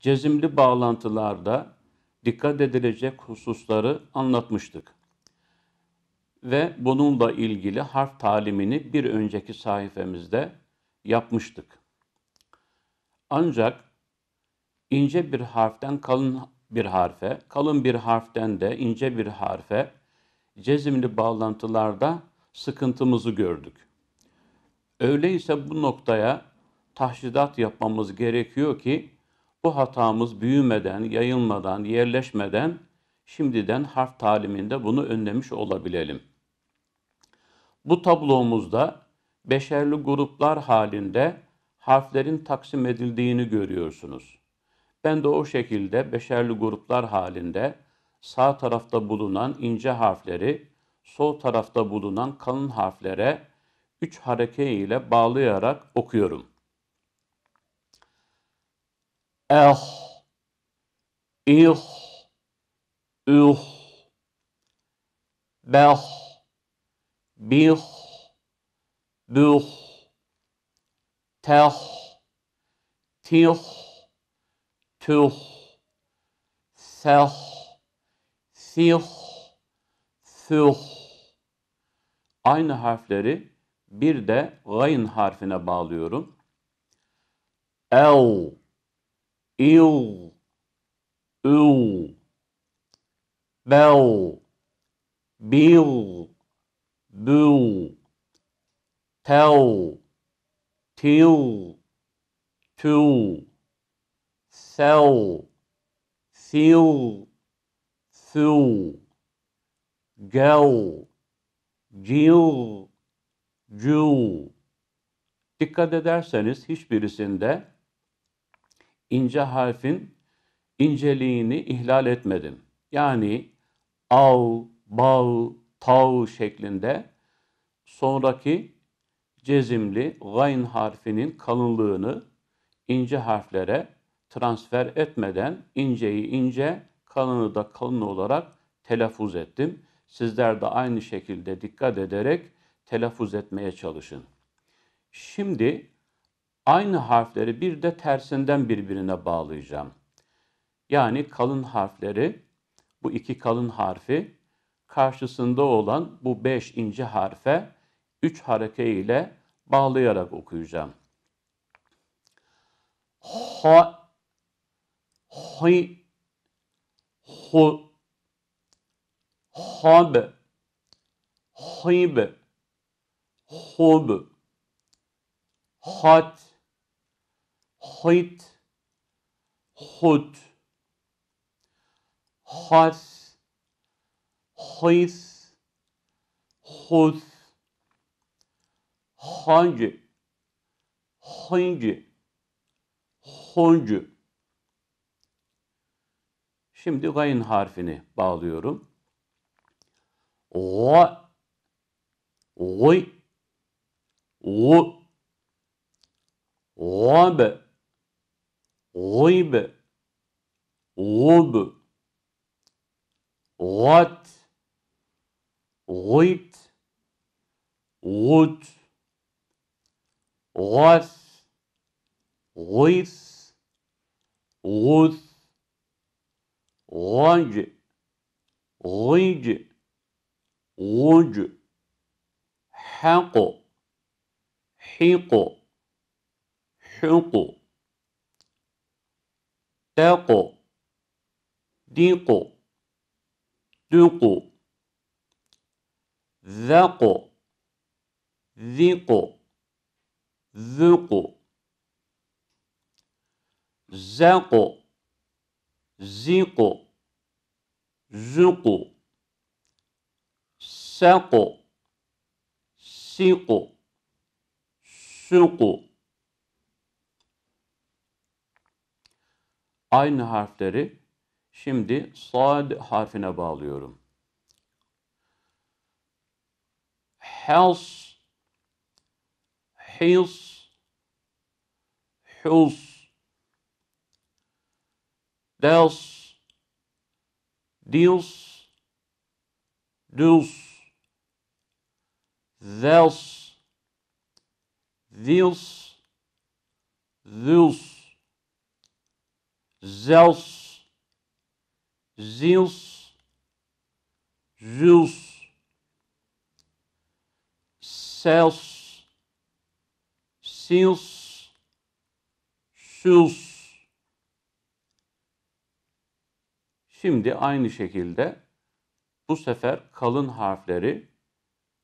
cezimli bağlantılarda dikkat edilecek hususları anlatmıştık. Ve bununla ilgili harf talimini bir önceki sayfemizde yapmıştık. Ancak ince bir harften kalın bir harfe, kalın bir harften de ince bir harfe cezimli bağlantılarda sıkıntımızı gördük. Öyleyse bu noktaya tahşidat yapmamız gerekiyor ki bu hatamız büyümeden, yayılmadan, yerleşmeden şimdiden harf taliminde bunu önlemiş olabilelim. Bu tablomuzda beşerli gruplar halinde harflerin taksim edildiğini görüyorsunuz. Ben de o şekilde beşerli gruplar halinde sağ tarafta bulunan ince harfleri sol tarafta bulunan kalın harflere üç hareke ile bağlayarak okuyorum eh, ih, üh, beh, bih, büh, teh, tih, tüh, seh, sih, süh. Aynı harfleri bir de gayn harfine bağlıyorum. El, il, ül, bel, bil, bül, tell til, tül, sell sil, sül, gel, cil, cül. Dikkat ederseniz hiçbirisinde ince harfin inceliğini ihlal etmedim. Yani av, bav, tav şeklinde sonraki cezimli gayn harfinin kalınlığını ince harflere transfer etmeden inceyi ince, kalını da kalın olarak telaffuz ettim. Sizler de aynı şekilde dikkat ederek telaffuz etmeye çalışın. Şimdi Aynı harfleri bir de tersinden birbirine bağlayacağım. Yani kalın harfleri, bu iki kalın harfi karşısında olan bu beş ince harfe üç hareke ile bağlayarak okuyacağım. Ha, hi, hu, hab, hib, hub, hat, Hıt, hut, has, hıs, hus, hancı, hıncı, honcu. Şimdi gayın harfini bağlıyorum. O, oy, o, obe, غيب غب غت غيت غت غث غيث غث غج غيج غج حق حق حق تاقو ديقو دوقو ذاقو ذيقو ذوقو زاقو زيقو زوقو ساقو سيقو سوقو aynı harfleri şimdi sad harfine bağlıyorum. Hels, His, hus, dels, dils, dus, dels, dils, dus. Zels, Zils, Zuls, Celso, Sils, Suls. Şimdi aynı şekilde bu sefer kalın harfleri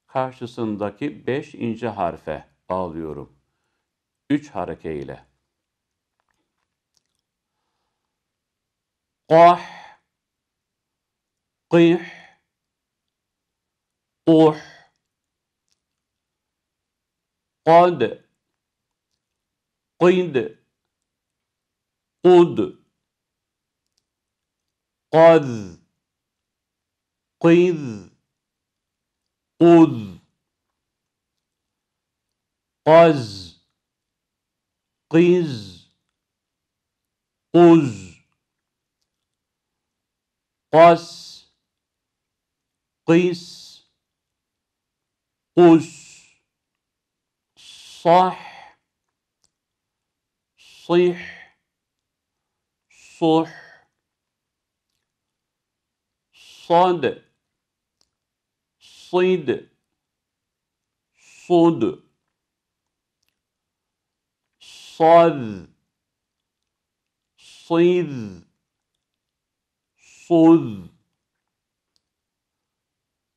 karşısındaki beş ince harfe bağlıyorum. Üç hareke ile. قاح قيح قوح قد قيد قد قذ قذ قذ قز قز قز قس قس قس صح صح صح صاد صيد صد صاذ صيذ Suz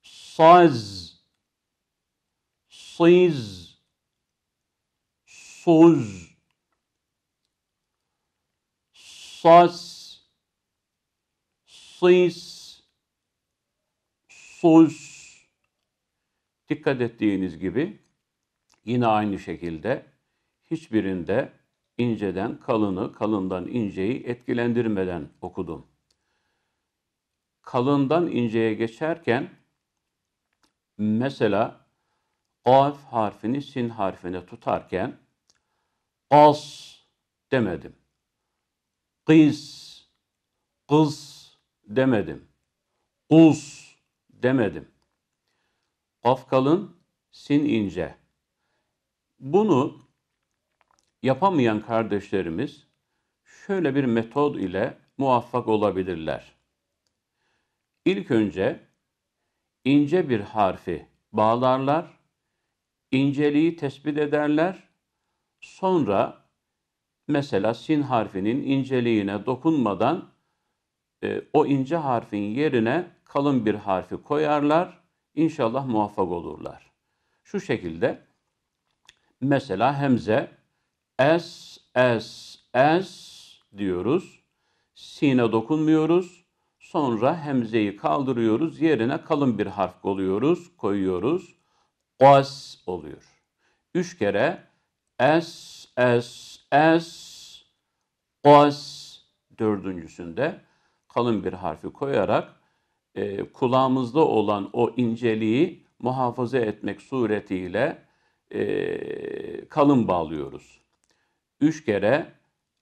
Saz Siz Suz Sas Sis Sus Dikkat ettiğiniz gibi yine aynı şekilde hiçbirinde inceden kalını, kalından inceyi etkilendirmeden okudum kalından inceye geçerken mesela Gaf harfini sin harfine tutarken as demedim. Qiz, kız demedim. Kuz demedim. Gaf kalın, sin ince. Bunu yapamayan kardeşlerimiz şöyle bir metod ile muvaffak olabilirler. İlk önce ince bir harfi bağlarlar, inceliği tespit ederler. Sonra mesela sin harfinin inceliğine dokunmadan e, o ince harfin yerine kalın bir harfi koyarlar. inşallah muvaffak olurlar. Şu şekilde mesela hemze es es es diyoruz. Sine dokunmuyoruz Sonra hemzeyi kaldırıyoruz. Yerine kalın bir harf koyuyoruz, koyuyoruz. Gas oluyor. Üç kere es, es, es, gas dördüncüsünde kalın bir harfi koyarak e, kulağımızda olan o inceliği muhafaza etmek suretiyle e, kalın bağlıyoruz. Üç kere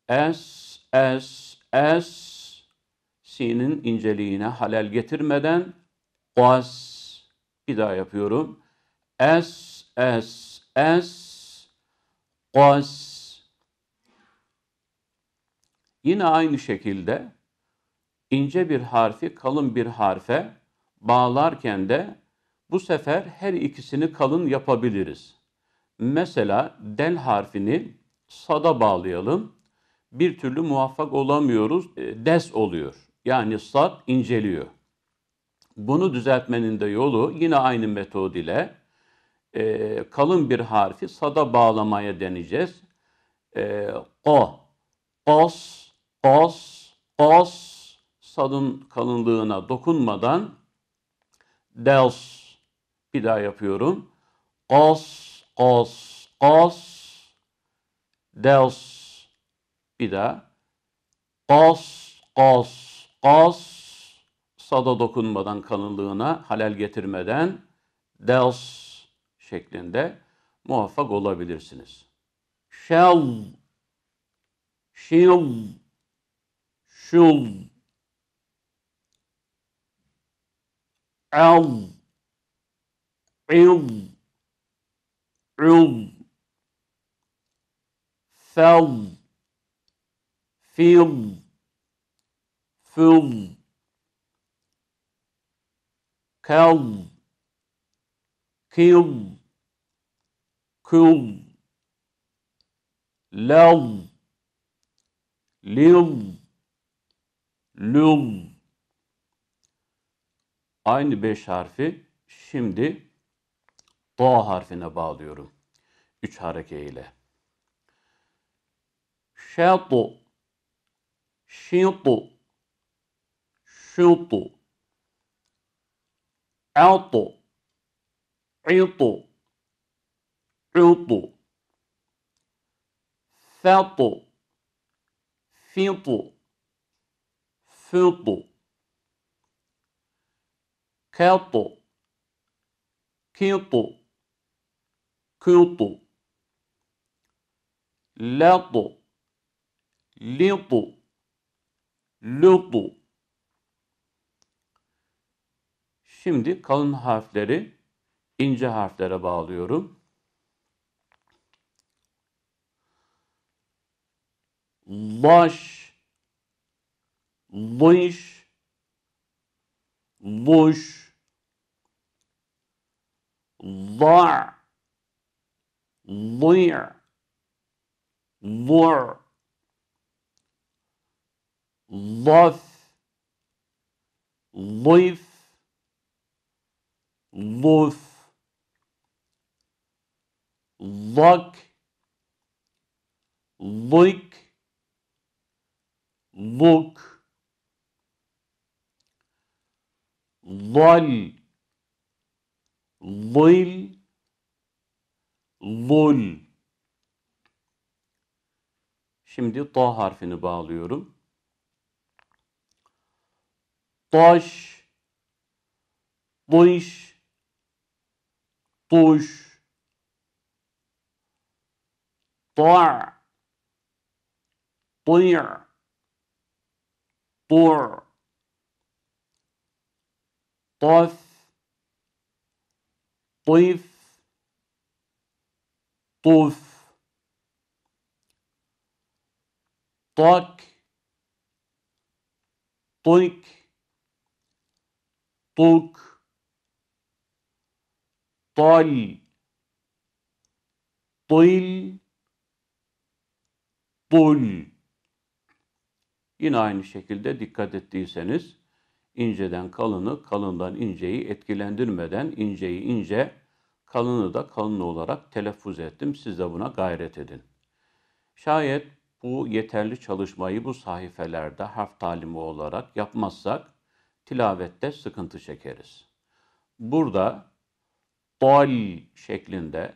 es, es, es, sinin inceliğine halel getirmeden gas bir daha yapıyorum. Es es es gas Yine aynı şekilde ince bir harfi kalın bir harfe bağlarken de bu sefer her ikisini kalın yapabiliriz. Mesela del harfini sada bağlayalım. Bir türlü muvaffak olamıyoruz. E, des oluyor yani sat inceliyor. Bunu düzeltmenin de yolu yine aynı metod ile e, kalın bir harfi sada bağlamaya deneyeceğiz. E, o, os, os, os sadın kalınlığına dokunmadan dels bir daha yapıyorum. Os, os, os, dels bir daha. Os, os, Kas, sada dokunmadan kanılığına, halel getirmeden dels şeklinde muvaffak olabilirsiniz. Şel, şil, şul, el, il, ül, fel, fil, Fuz. Kaz. Kıl. Kıl. Laz. Lil. Lul. Aynı beş harfi şimdi Do harfine bağlıyorum. Üç hareke ile. Şatu. Şintu. chuto, alto, quinto, quinto, feto, finto, finto, quieto, quinto, quinto, lento, limpo, luto. Şimdi kalın harfleri ince harflere bağlıyorum. Laş, lış, luş, la, lir, lur, laf, lif, luf, lak, lık, luk, lal, lil, lul. Şimdi ta harfini bağlıyorum. Taş, dış, push, pour, puir, pour, tof, puif, puf, tok, toik, tuk, ضل ضل ضل Yine aynı şekilde dikkat ettiyseniz inceden kalını, kalından inceyi etkilendirmeden inceyi ince, kalını da kalın olarak telaffuz ettim. Siz de buna gayret edin. Şayet bu yeterli çalışmayı bu sayfelerde harf talimi olarak yapmazsak tilavette sıkıntı çekeriz. Burada dal şeklinde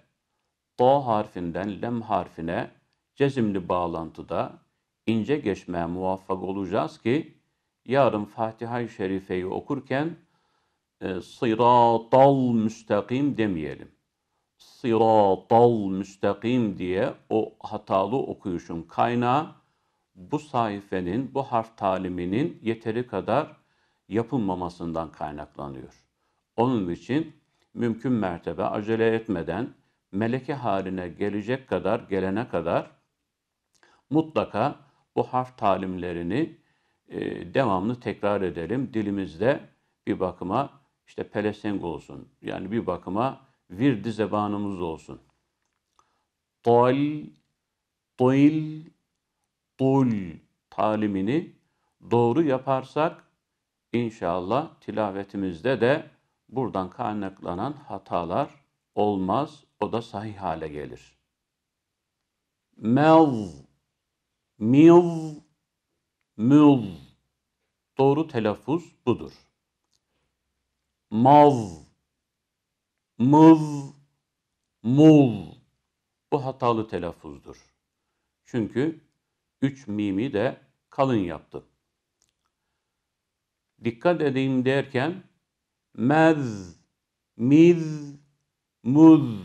da harfinden lem harfine cezimli bağlantıda ince geçmeye muvaffak olacağız ki yarın Fatiha-i Şerife'yi okurken e, sıratal müstakim demeyelim. Sıratal müstakim diye o hatalı okuyuşun kaynağı bu sayfenin, bu harf taliminin yeteri kadar yapılmamasından kaynaklanıyor. Onun için mümkün mertebe acele etmeden meleke haline gelecek kadar gelene kadar mutlaka bu harf talimlerini e, devamlı tekrar edelim. Dilimizde bir bakıma işte pelesenk olsun. Yani bir bakıma virdi zebanımız olsun. Tol, toil, tul talimini doğru yaparsak inşallah tilavetimizde de buradan kaynaklanan hatalar olmaz. O da sahih hale gelir. Mez, miz, muz. Doğru telaffuz budur. Maz, mız, mul, Bu hatalı telaffuzdur. Çünkü üç mimi de kalın yaptı. Dikkat edeyim derken mez, miz, muz.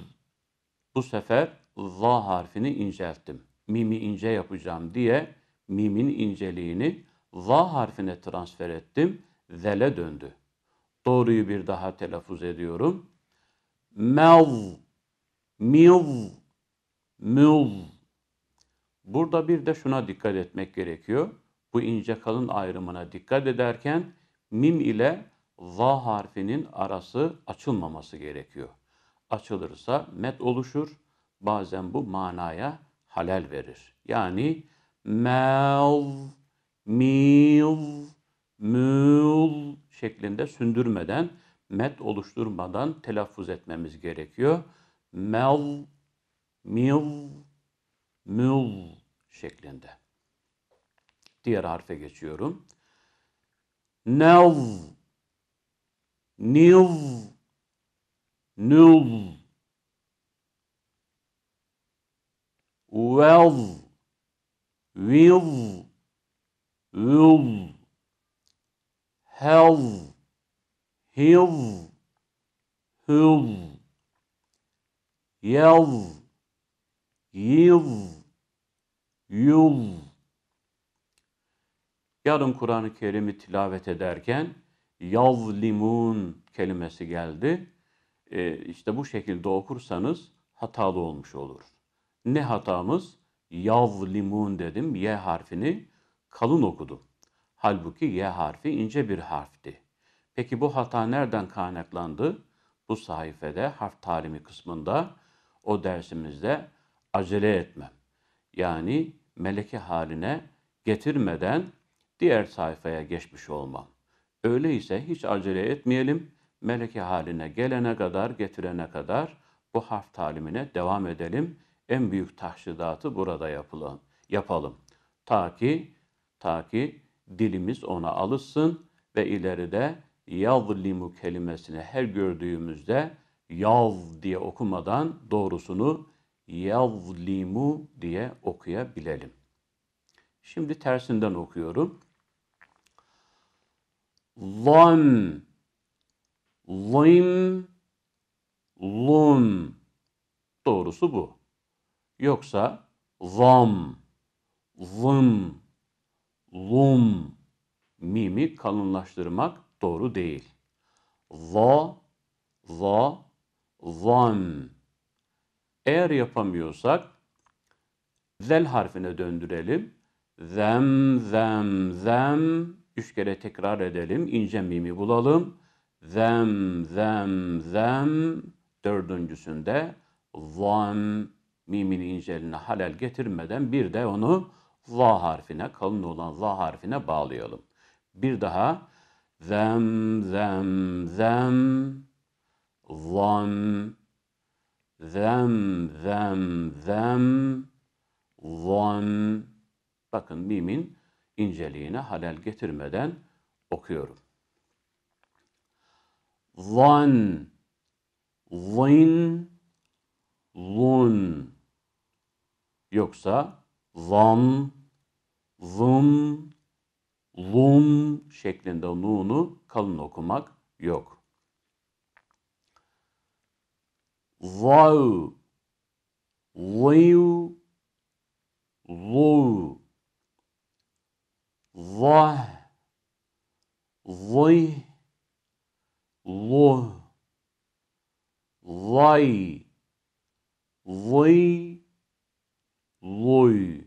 Bu sefer za harfini incelttim. Mimi ince yapacağım diye mimin inceliğini za harfine transfer ettim. Zele döndü. Doğruyu bir daha telaffuz ediyorum. Mez, miz, muz. Burada bir de şuna dikkat etmek gerekiyor. Bu ince kalın ayrımına dikkat ederken mim ile va harfinin arası açılmaması gerekiyor. Açılırsa met oluşur. Bazen bu manaya halel verir. Yani mev, mil, mül şeklinde sündürmeden, met oluşturmadan telaffuz etmemiz gerekiyor. Mev, mil, mül şeklinde. Diğer harfe geçiyorum. Nev Nil. Nul. Well. Will. Ul. Hell. Hill. Hul. Yell. Yıl. Yul. Yarın Kur'an-ı Kerim'i tilavet ederken yazlimun kelimesi geldi. E, işte bu şekilde okursanız hatalı olmuş olur. Ne hatamız? Yazlimun dedim. Y harfini kalın okudu. Halbuki Y harfi ince bir harfti. Peki bu hata nereden kaynaklandı? Bu sayfede harf talimi kısmında o dersimizde acele etmem. Yani meleki haline getirmeden diğer sayfaya geçmiş olmam. Öyleyse hiç acele etmeyelim. meleki haline gelene kadar, getirene kadar bu harf talimine devam edelim. En büyük tahşidatı burada yapalım. yapalım. Ta ki, ta ki dilimiz ona alışsın ve ileride yazlimu kelimesini her gördüğümüzde yav diye okumadan doğrusunu yazlimu diye okuyabilelim. Şimdi tersinden okuyorum. Zan. lim, lum Doğrusu bu. Yoksa zam, zım, lum mimi kalınlaştırmak doğru değil. Va, va, zan. Eğer yapamıyorsak zel harfine döndürelim. Zem, zem, zem, Üç kere tekrar edelim. İnce mimi bulalım. Zem, zem, zem. Dördüncüsünde zam mimin inceline halel getirmeden bir de onu la harfine, kalın olan la harfine bağlayalım. Bir daha zem, zem, zem, zam, zem, zem, zem, zam. Bakın mimin inceliğine halel getirmeden okuyorum. Zan, zin, zun. Yoksa zan, zın, lum şeklinde nunu kalın okumak yok. Zav, ziv, zuv. Ва, вы, ло, лай, вы, лой.